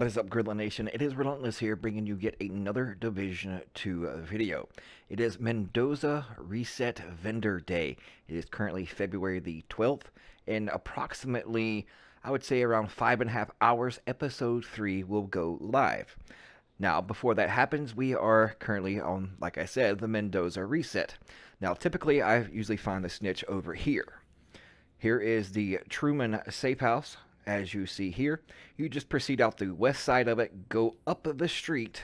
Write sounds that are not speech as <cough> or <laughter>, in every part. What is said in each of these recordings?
What is up, Gridland Nation? It is Relentless here, bringing you yet another Division 2 uh, video. It is Mendoza Reset Vendor Day. It is currently February the 12th, and approximately, I would say around five and a half hours, Episode 3 will go live. Now, before that happens, we are currently on, like I said, the Mendoza Reset. Now, typically, I usually find the snitch over here. Here is the Truman Safe House as you see here. You just proceed out the west side of it, go up the street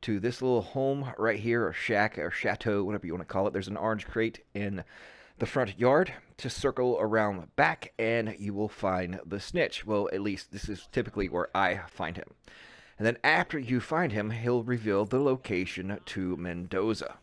to this little home right here, or shack, or chateau, whatever you want to call it. There's an orange crate in the front yard to circle around the back, and you will find the snitch. Well, at least this is typically where I find him. And then after you find him, he'll reveal the location to Mendoza.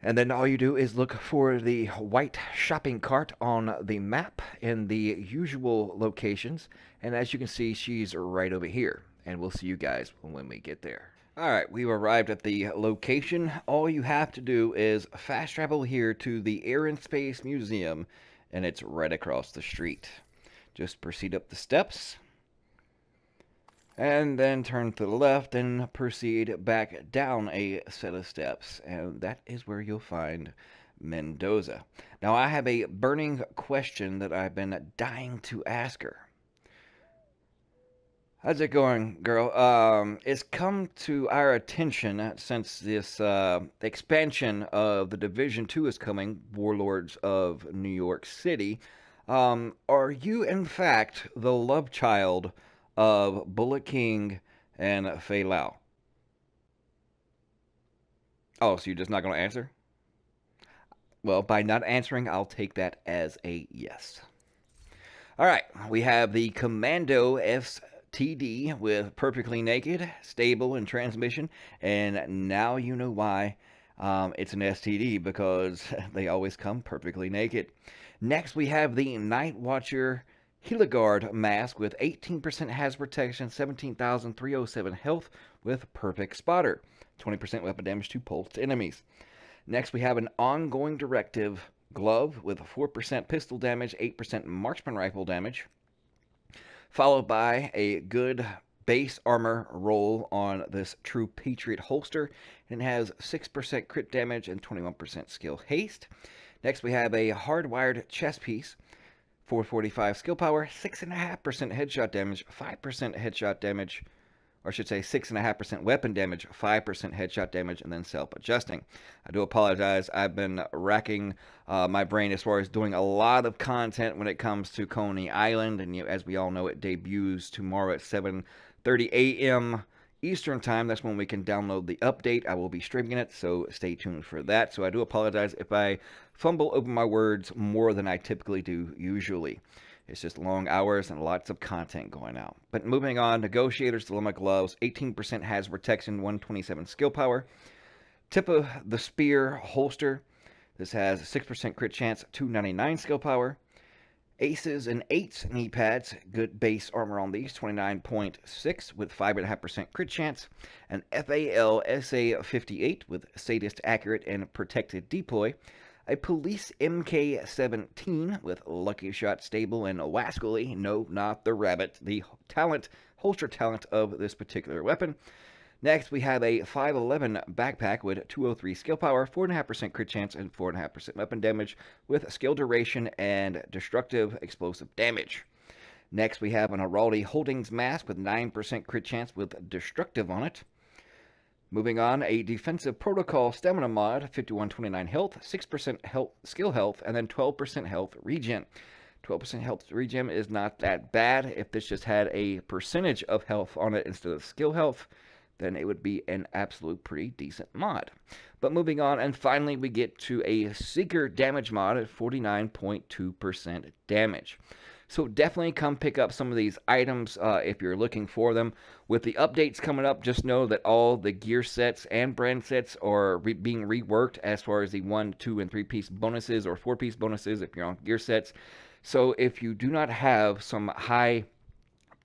And then all you do is look for the white shopping cart on the map in the usual locations. And as you can see, she's right over here. And we'll see you guys when we get there. Alright, we've arrived at the location. All you have to do is fast travel here to the Air and Space Museum. And it's right across the street. Just proceed up the steps and then turn to the left and proceed back down a set of steps. And that is where you'll find Mendoza. Now, I have a burning question that I've been dying to ask her. How's it going, girl? Um, it's come to our attention since this uh, expansion of the Division 2 is coming, Warlords of New York City. Um, are you, in fact, the love child of Bullet King and Fei Lao. Oh, so you're just not going to answer? Well, by not answering, I'll take that as a yes. All right, we have the Commando STD with Perfectly Naked, Stable in Transmission, and now you know why um, it's an STD because <laughs> they always come perfectly naked. Next, we have the Night Watcher Heligard mask with 18% hazard protection, 17,307 health with perfect spotter, 20% weapon damage to pulsed enemies. Next, we have an ongoing directive glove with 4% pistol damage, 8% marksman rifle damage, followed by a good base armor roll on this True Patriot holster, and it has 6% crit damage and 21% skill haste. Next, we have a hardwired chest piece 445 skill power, 6.5% headshot damage, 5% headshot damage, or I should say 6.5% weapon damage, 5% headshot damage, and then self adjusting. I do apologize. I've been racking uh, my brain as far as doing a lot of content when it comes to Coney Island. And as we all know, it debuts tomorrow at 7:30 a.m. Eastern time. That's when we can download the update. I will be streaming it, so stay tuned for that. So I do apologize if I fumble over my words more than I typically do usually. It's just long hours and lots of content going out. But moving on, Negotiator's Dilemma Gloves, 18% has protection, 127 skill power. Tip of the Spear holster. This has 6% crit chance, 299 skill power. Aces and 8s knee pads, good base armor on these, 29.6 with 5.5% crit chance. An FAL SA-58 with Sadist Accurate and Protected Deploy. A Police MK-17 with Lucky Shot Stable and Wascally, no, not the rabbit, the talent, holster talent of this particular weapon. Next, we have a 511 backpack with 203 skill power, 4.5% crit chance, and 4.5% weapon damage with skill duration and destructive explosive damage. Next, we have an Araldi Holdings mask with 9% crit chance with destructive on it. Moving on, a defensive protocol stamina mod, 5129 health, 6% health, skill health, and then 12% health regen. 12% health regen is not that bad if this just had a percentage of health on it instead of skill health then it would be an absolute pretty decent mod. But moving on, and finally we get to a Seeker damage mod at 49.2% damage. So definitely come pick up some of these items uh, if you're looking for them. With the updates coming up, just know that all the gear sets and brand sets are re being reworked as far as the one, two, and three piece bonuses or four piece bonuses if you're on gear sets. So if you do not have some high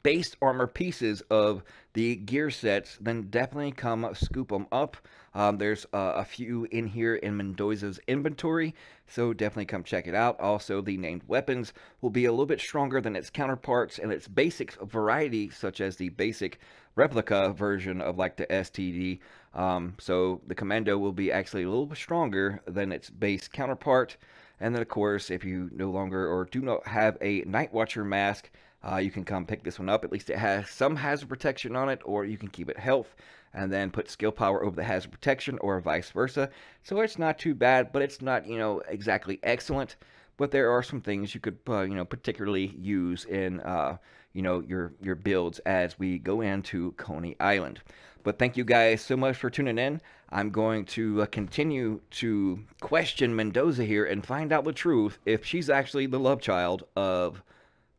base armor pieces of the gear sets, then definitely come scoop them up. Um, there's uh, a few in here in Mendoza's inventory, so definitely come check it out. Also, the named weapons will be a little bit stronger than its counterparts and its basic variety, such as the basic replica version of like the STD. Um, so the Commando will be actually a little bit stronger than its base counterpart. And then, of course, if you no longer or do not have a Night Watcher mask, uh, you can come pick this one up. At least it has some hazard protection on it, or you can keep it health and then put skill power over the hazard protection or vice versa. So it's not too bad, but it's not, you know, exactly excellent. But there are some things you could, uh, you know, particularly use in, uh, you know, your, your builds as we go into Coney Island. But thank you guys so much for tuning in. I'm going to uh, continue to question Mendoza here and find out the truth if she's actually the love child of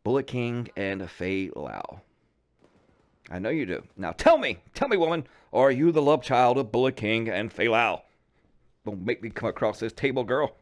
Bullet King and Faye Lau. I know you do. Now tell me, tell me, woman, are you the love child of Bullet King and Faye Lau? Don't make me come across this table, girl.